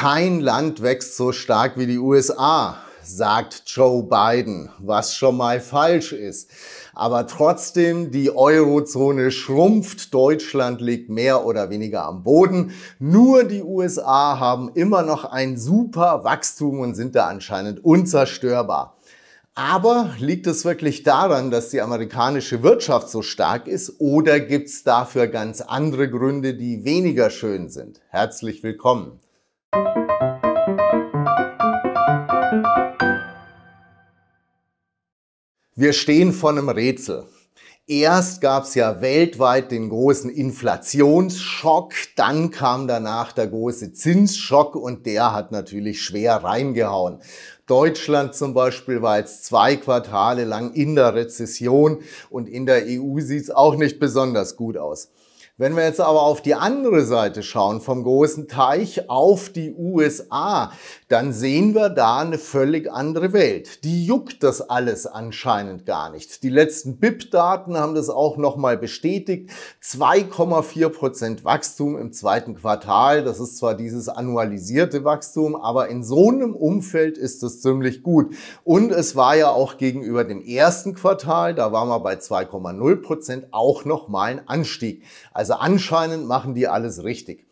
Kein Land wächst so stark wie die USA, sagt Joe Biden, was schon mal falsch ist. Aber trotzdem, die Eurozone schrumpft, Deutschland liegt mehr oder weniger am Boden. Nur die USA haben immer noch ein super Wachstum und sind da anscheinend unzerstörbar. Aber liegt es wirklich daran, dass die amerikanische Wirtschaft so stark ist oder gibt es dafür ganz andere Gründe, die weniger schön sind? Herzlich willkommen. Wir stehen vor einem Rätsel. Erst gab es ja weltweit den großen Inflationsschock, dann kam danach der große Zinsschock und der hat natürlich schwer reingehauen. Deutschland zum Beispiel war jetzt zwei Quartale lang in der Rezession und in der EU sieht es auch nicht besonders gut aus. Wenn wir jetzt aber auf die andere Seite schauen, vom großen Teich auf die USA, dann sehen wir da eine völlig andere Welt. Die juckt das alles anscheinend gar nicht. Die letzten BIP-Daten haben das auch nochmal bestätigt. 2,4% Prozent Wachstum im zweiten Quartal. Das ist zwar dieses annualisierte Wachstum, aber in so einem Umfeld ist das ziemlich gut. Und es war ja auch gegenüber dem ersten Quartal, da waren wir bei 2,0%, Prozent auch nochmal ein Anstieg. Also also anscheinend machen die alles richtig.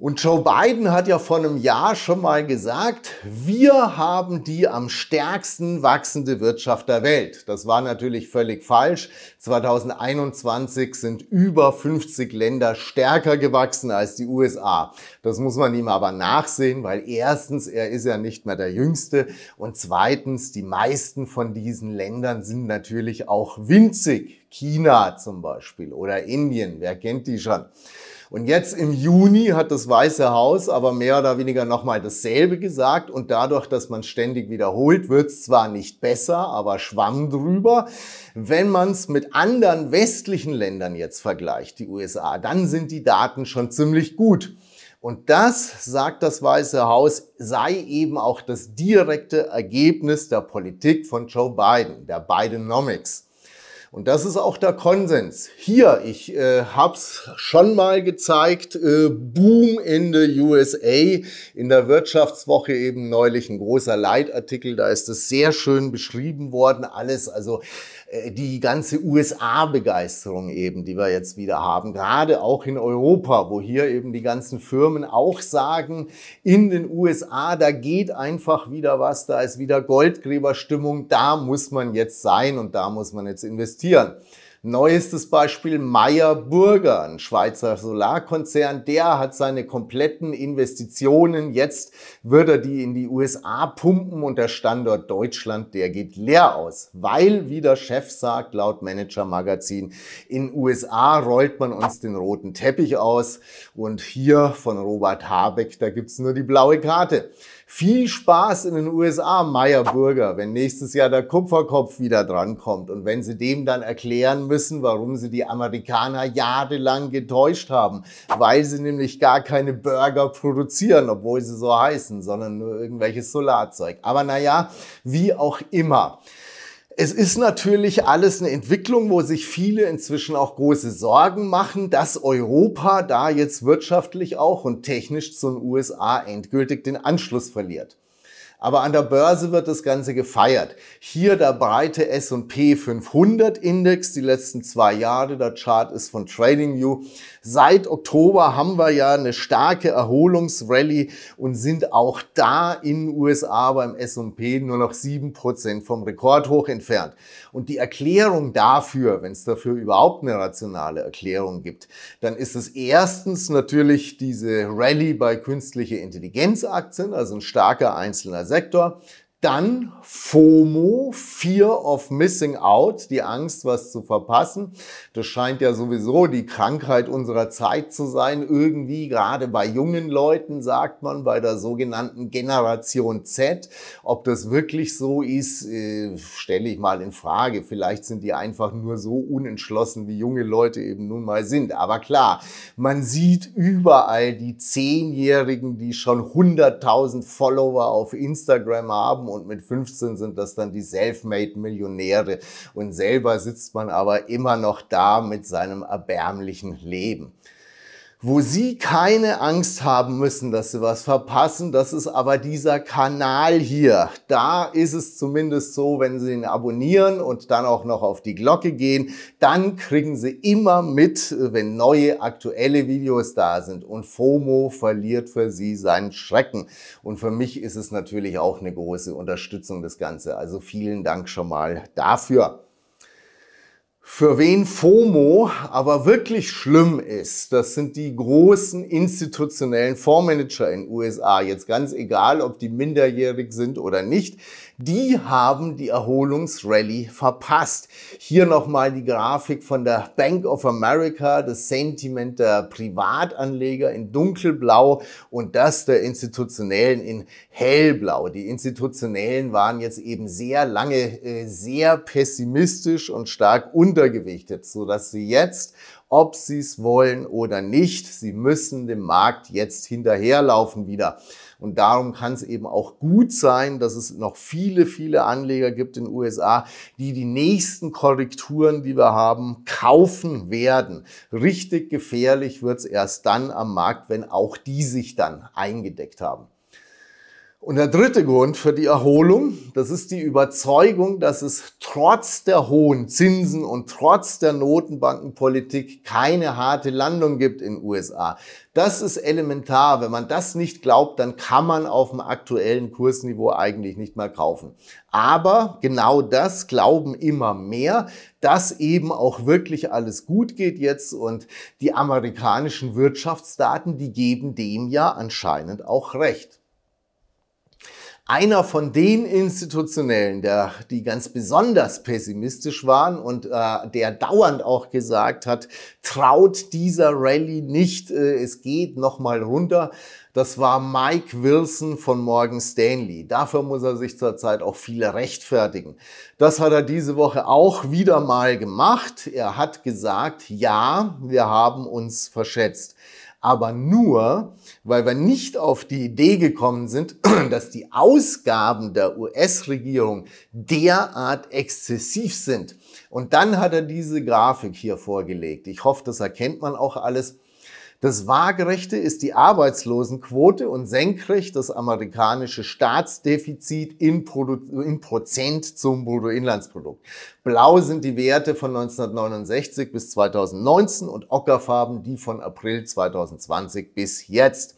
Und Joe Biden hat ja vor einem Jahr schon mal gesagt, wir haben die am stärksten wachsende Wirtschaft der Welt. Das war natürlich völlig falsch. 2021 sind über 50 Länder stärker gewachsen als die USA. Das muss man ihm aber nachsehen, weil erstens, er ist ja nicht mehr der Jüngste und zweitens, die meisten von diesen Ländern sind natürlich auch winzig. China zum Beispiel oder Indien, wer kennt die schon? Und jetzt im Juni hat das Weiße Haus aber mehr oder weniger nochmal dasselbe gesagt und dadurch, dass man ständig wiederholt, wird es zwar nicht besser, aber schwamm drüber. Wenn man es mit anderen westlichen Ländern jetzt vergleicht, die USA, dann sind die Daten schon ziemlich gut. Und das, sagt das Weiße Haus, sei eben auch das direkte Ergebnis der Politik von Joe Biden, der Bidenomics. Und das ist auch der Konsens. Hier, ich äh, habe schon mal gezeigt, äh, Boom in the USA. In der Wirtschaftswoche eben neulich ein großer Leitartikel, da ist es sehr schön beschrieben worden. Alles, also äh, die ganze USA-Begeisterung eben, die wir jetzt wieder haben, gerade auch in Europa, wo hier eben die ganzen Firmen auch sagen, in den USA, da geht einfach wieder was, da ist wieder Goldgräberstimmung, da muss man jetzt sein und da muss man jetzt investieren. Neuestes Beispiel Meyer Burger, ein Schweizer Solarkonzern, der hat seine kompletten Investitionen. Jetzt wird er die in die USA pumpen und der Standort Deutschland, der geht leer aus, weil, wie der Chef sagt, laut Manager Magazin, in USA rollt man uns den roten Teppich aus und hier von Robert Habeck, da gibt's nur die blaue Karte. Viel Spaß in den USA, Meyer Burger, wenn nächstes Jahr der Kupferkopf wieder drankommt und wenn sie dem dann erklären müssen, warum sie die Amerikaner jahrelang getäuscht haben, weil sie nämlich gar keine Burger produzieren, obwohl sie so heißen, sondern nur irgendwelches Solarzeug. Aber naja, wie auch immer. Es ist natürlich alles eine Entwicklung, wo sich viele inzwischen auch große Sorgen machen, dass Europa da jetzt wirtschaftlich auch und technisch zu den USA endgültig den Anschluss verliert. Aber an der Börse wird das Ganze gefeiert. Hier der breite S&P 500 Index, die letzten zwei Jahre. Der Chart ist von TradingView. Seit Oktober haben wir ja eine starke Erholungsrallye und sind auch da in den USA beim S&P nur noch sieben Prozent vom Rekordhoch entfernt. Und die Erklärung dafür, wenn es dafür überhaupt eine rationale Erklärung gibt, dann ist es erstens natürlich diese Rallye bei künstliche Intelligenzaktien, also ein starker einzelner Sektor. Dann FOMO, Fear of Missing Out, die Angst, was zu verpassen. Das scheint ja sowieso die Krankheit unserer Zeit zu sein. Irgendwie gerade bei jungen Leuten sagt man, bei der sogenannten Generation Z. Ob das wirklich so ist, äh, stelle ich mal in Frage. Vielleicht sind die einfach nur so unentschlossen, wie junge Leute eben nun mal sind. Aber klar, man sieht überall die Zehnjährigen, die schon 100.000 Follower auf Instagram haben und mit 15 sind das dann die Selfmade-Millionäre und selber sitzt man aber immer noch da mit seinem erbärmlichen Leben wo Sie keine Angst haben müssen, dass Sie was verpassen. Das ist aber dieser Kanal hier. Da ist es zumindest so, wenn Sie ihn abonnieren und dann auch noch auf die Glocke gehen, dann kriegen Sie immer mit, wenn neue aktuelle Videos da sind. Und FOMO verliert für Sie seinen Schrecken. Und für mich ist es natürlich auch eine große Unterstützung, das Ganze. Also vielen Dank schon mal dafür. Für wen FOMO aber wirklich schlimm ist, das sind die großen institutionellen Fondsmanager in USA. Jetzt ganz egal, ob die minderjährig sind oder nicht, die haben die Erholungsrallye verpasst. Hier nochmal die Grafik von der Bank of America, das Sentiment der Privatanleger in dunkelblau und das der institutionellen in hellblau. Die institutionellen waren jetzt eben sehr lange äh, sehr pessimistisch und stark unter untergewichtet, dass sie jetzt, ob sie es wollen oder nicht, sie müssen dem Markt jetzt hinterherlaufen wieder. Und darum kann es eben auch gut sein, dass es noch viele, viele Anleger gibt in den USA, die die nächsten Korrekturen, die wir haben, kaufen werden. Richtig gefährlich wird es erst dann am Markt, wenn auch die sich dann eingedeckt haben. Und der dritte Grund für die Erholung, das ist die Überzeugung, dass es trotz der hohen Zinsen und trotz der Notenbankenpolitik keine harte Landung gibt in den USA. Das ist elementar. Wenn man das nicht glaubt, dann kann man auf dem aktuellen Kursniveau eigentlich nicht mehr kaufen. Aber genau das glauben immer mehr, dass eben auch wirklich alles gut geht jetzt und die amerikanischen Wirtschaftsdaten, die geben dem ja anscheinend auch recht einer von den Institutionellen, der, die ganz besonders pessimistisch waren und äh, der dauernd auch gesagt hat, traut dieser Rallye nicht, äh, es geht nochmal runter. Das war Mike Wilson von Morgan Stanley. Dafür muss er sich zurzeit auch viele rechtfertigen. Das hat er diese Woche auch wieder mal gemacht. Er hat gesagt, ja, wir haben uns verschätzt aber nur, weil wir nicht auf die Idee gekommen sind, dass die Ausgaben der US-Regierung derart exzessiv sind. Und dann hat er diese Grafik hier vorgelegt. Ich hoffe, das erkennt man auch alles. Das waagerechte ist die Arbeitslosenquote und senkrecht das amerikanische Staatsdefizit in, Produ in Prozent zum Bruttoinlandsprodukt. Blau sind die Werte von 1969 bis 2019 und ockerfarben die von April 2020 bis jetzt.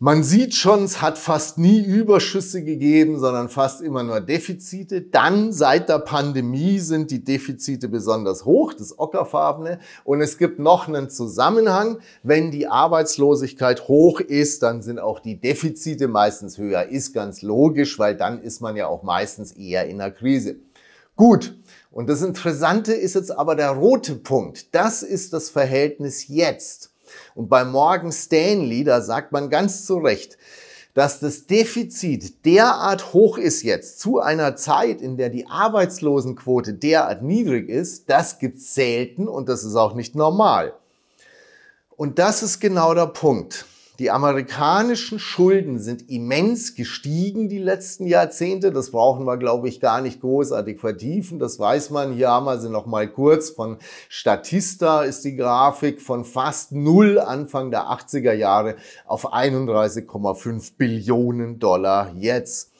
Man sieht schon, es hat fast nie Überschüsse gegeben, sondern fast immer nur Defizite. Dann seit der Pandemie sind die Defizite besonders hoch, das Ockerfarbene. Und es gibt noch einen Zusammenhang. Wenn die Arbeitslosigkeit hoch ist, dann sind auch die Defizite meistens höher. Ist ganz logisch, weil dann ist man ja auch meistens eher in der Krise. Gut. Und das Interessante ist jetzt aber der rote Punkt. Das ist das Verhältnis jetzt. Und bei Morgan Stanley, da sagt man ganz zu Recht, dass das Defizit derart hoch ist jetzt zu einer Zeit, in der die Arbeitslosenquote derart niedrig ist, das gibt selten und das ist auch nicht normal. Und das ist genau der Punkt. Die amerikanischen Schulden sind immens gestiegen die letzten Jahrzehnte. Das brauchen wir, glaube ich, gar nicht großartig vertiefen. Das weiß man. Hier haben wir sie noch mal kurz. Von Statista ist die Grafik von fast null Anfang der 80er Jahre auf 31,5 Billionen Dollar jetzt.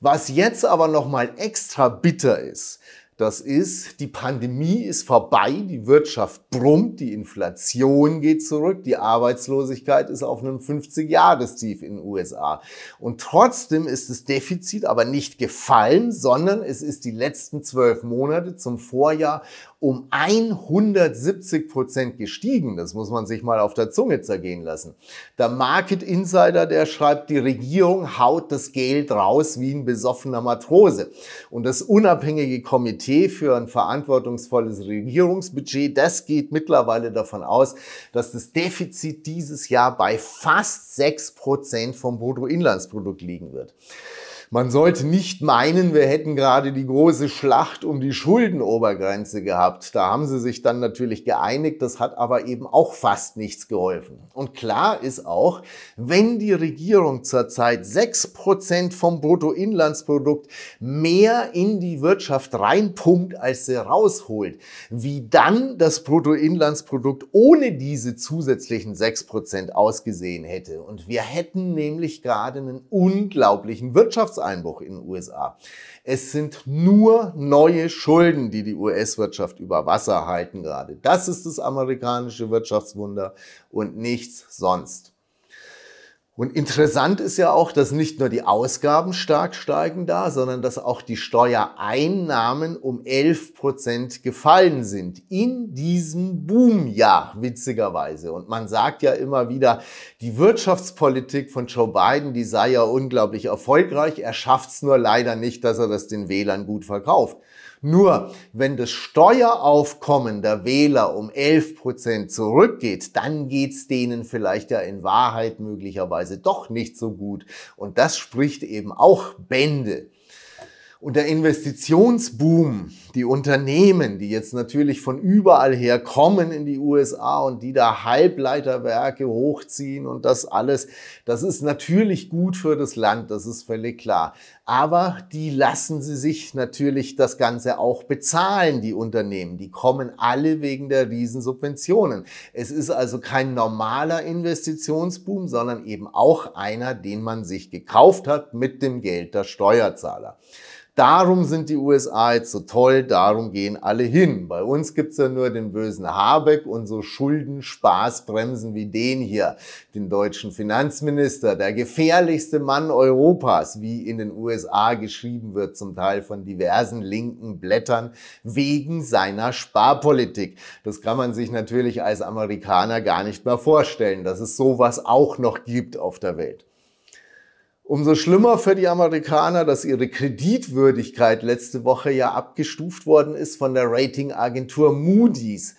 Was jetzt aber noch mal extra bitter ist, das ist, die Pandemie ist vorbei, die Wirtschaft brummt, die Inflation geht zurück, die Arbeitslosigkeit ist auf einem 50-Jahres-Tief in den USA. Und trotzdem ist das Defizit aber nicht gefallen, sondern es ist die letzten zwölf Monate zum Vorjahr um 170 Prozent gestiegen. Das muss man sich mal auf der Zunge zergehen lassen. Der Market Insider, der schreibt, die Regierung haut das Geld raus wie ein besoffener Matrose. Und das unabhängige Komitee Budget für ein verantwortungsvolles Regierungsbudget, das geht mittlerweile davon aus, dass das Defizit dieses Jahr bei fast 6% vom Bruttoinlandsprodukt liegen wird. Man sollte nicht meinen, wir hätten gerade die große Schlacht um die Schuldenobergrenze gehabt. Da haben sie sich dann natürlich geeinigt, das hat aber eben auch fast nichts geholfen. Und klar ist auch, wenn die Regierung zurzeit 6% vom Bruttoinlandsprodukt mehr in die Wirtschaft reinpumpt, als sie rausholt, wie dann das Bruttoinlandsprodukt ohne diese zusätzlichen 6% ausgesehen hätte. Und wir hätten nämlich gerade einen unglaublichen Wirtschafts Wirtschaftseinbruch in den USA. Es sind nur neue Schulden, die die US-Wirtschaft über Wasser halten gerade. Das ist das amerikanische Wirtschaftswunder und nichts sonst. Und interessant ist ja auch, dass nicht nur die Ausgaben stark steigen da, sondern dass auch die Steuereinnahmen um 11 Prozent gefallen sind. In diesem Boomjahr, witzigerweise. Und man sagt ja immer wieder, die Wirtschaftspolitik von Joe Biden, die sei ja unglaublich erfolgreich. Er schafft es nur leider nicht, dass er das den Wählern gut verkauft. Nur wenn das Steueraufkommen der Wähler um 11% zurückgeht, dann geht's denen vielleicht ja in Wahrheit möglicherweise doch nicht so gut. Und das spricht eben auch Bände. Und der Investitionsboom, die Unternehmen, die jetzt natürlich von überall her kommen in die USA und die da Halbleiterwerke hochziehen und das alles, das ist natürlich gut für das Land, das ist völlig klar. Aber die lassen sie sich natürlich das Ganze auch bezahlen, die Unternehmen. Die kommen alle wegen der Riesensubventionen. Es ist also kein normaler Investitionsboom, sondern eben auch einer, den man sich gekauft hat mit dem Geld der Steuerzahler. Darum sind die USA jetzt so toll, darum gehen alle hin. Bei uns gibt's ja nur den bösen Habeck und so Schuldenspaßbremsen wie den hier, den deutschen Finanzminister, der gefährlichste Mann Europas, wie in den USA geschrieben wird, zum Teil von diversen linken Blättern, wegen seiner Sparpolitik. Das kann man sich natürlich als Amerikaner gar nicht mehr vorstellen, dass es sowas auch noch gibt auf der Welt. Umso schlimmer für die Amerikaner, dass ihre Kreditwürdigkeit letzte Woche ja abgestuft worden ist von der Ratingagentur Moody's.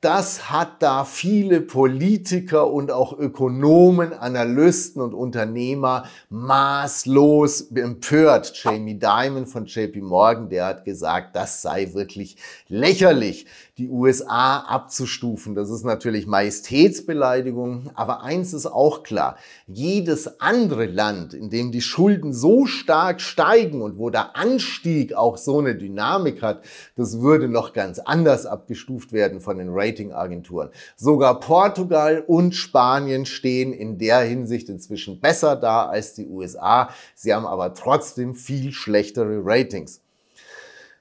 Das hat da viele Politiker und auch Ökonomen, Analysten und Unternehmer maßlos empört. Jamie Dimon von JP Morgan, der hat gesagt, das sei wirklich lächerlich die USA abzustufen. Das ist natürlich Majestätsbeleidigung, aber eins ist auch klar. Jedes andere Land, in dem die Schulden so stark steigen und wo der Anstieg auch so eine Dynamik hat, das würde noch ganz anders abgestuft werden von den Ratingagenturen. Sogar Portugal und Spanien stehen in der Hinsicht inzwischen besser da als die USA. Sie haben aber trotzdem viel schlechtere Ratings.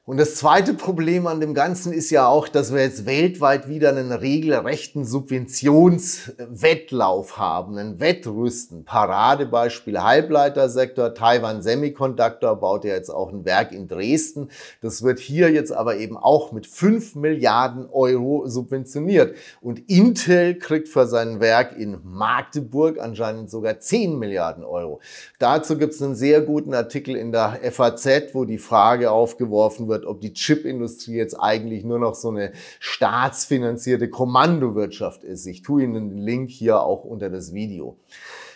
Und das zweite Problem an dem Ganzen ist ja auch, dass wir jetzt weltweit wieder einen regelrechten Subventionswettlauf haben, einen Wettrüsten. Paradebeispiel Halbleitersektor. Taiwan Semiconductor baut ja jetzt auch ein Werk in Dresden. Das wird hier jetzt aber eben auch mit 5 Milliarden Euro subventioniert. Und Intel kriegt für sein Werk in Magdeburg anscheinend sogar 10 Milliarden Euro. Dazu gibt es einen sehr guten Artikel in der FAZ, wo die Frage aufgeworfen wird, wird, ob die Chipindustrie jetzt eigentlich nur noch so eine staatsfinanzierte Kommandowirtschaft ist. Ich tue Ihnen den Link hier auch unter das Video.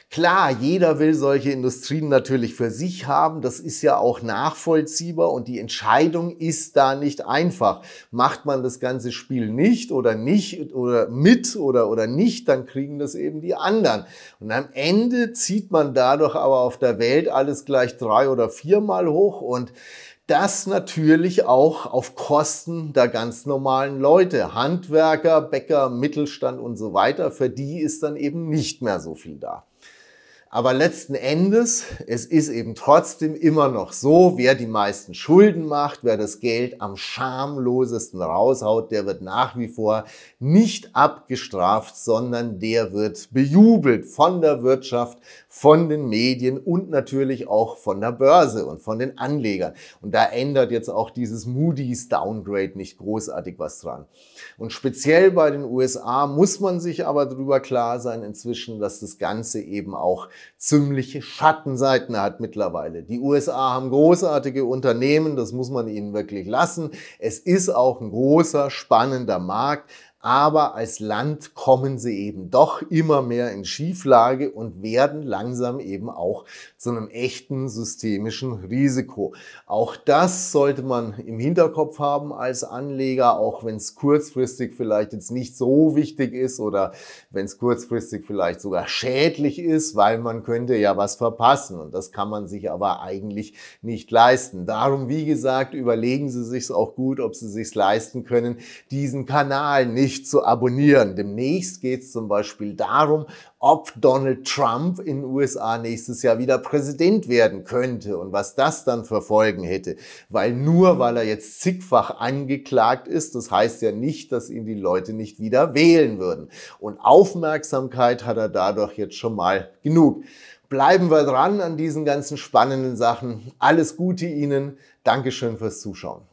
Klar, jeder will solche Industrien natürlich für sich haben, das ist ja auch nachvollziehbar und die Entscheidung ist da nicht einfach. Macht man das ganze Spiel nicht oder nicht oder mit oder, oder nicht, dann kriegen das eben die anderen. Und am Ende zieht man dadurch aber auf der Welt alles gleich drei oder viermal hoch und das natürlich auch auf Kosten der ganz normalen Leute, Handwerker, Bäcker, Mittelstand und so weiter. Für die ist dann eben nicht mehr so viel da. Aber letzten Endes, es ist eben trotzdem immer noch so, wer die meisten Schulden macht, wer das Geld am schamlosesten raushaut, der wird nach wie vor nicht abgestraft, sondern der wird bejubelt von der Wirtschaft, von den Medien und natürlich auch von der Börse und von den Anlegern. Und da ändert jetzt auch dieses Moody's Downgrade nicht großartig was dran. Und speziell bei den USA muss man sich aber darüber klar sein inzwischen, dass das Ganze eben auch ziemliche Schattenseiten hat mittlerweile. Die USA haben großartige Unternehmen, das muss man ihnen wirklich lassen. Es ist auch ein großer, spannender Markt, aber als Land kommen sie eben doch immer mehr in Schieflage und werden langsam eben auch zu einem echten systemischen Risiko. Auch das sollte man im Hinterkopf haben als Anleger, auch wenn es kurzfristig vielleicht jetzt nicht so wichtig ist oder wenn es kurzfristig vielleicht sogar schädlich ist, weil man könnte ja was verpassen und das kann man sich aber eigentlich nicht leisten. Darum, wie gesagt, überlegen Sie sich auch gut, ob Sie sich leisten können, diesen Kanal nicht nicht zu abonnieren. Demnächst geht es zum Beispiel darum, ob Donald Trump in den USA nächstes Jahr wieder Präsident werden könnte und was das dann für Folgen hätte. Weil nur weil er jetzt zigfach angeklagt ist, das heißt ja nicht, dass ihn die Leute nicht wieder wählen würden. Und Aufmerksamkeit hat er dadurch jetzt schon mal genug. Bleiben wir dran an diesen ganzen spannenden Sachen. Alles Gute Ihnen. Dankeschön fürs Zuschauen.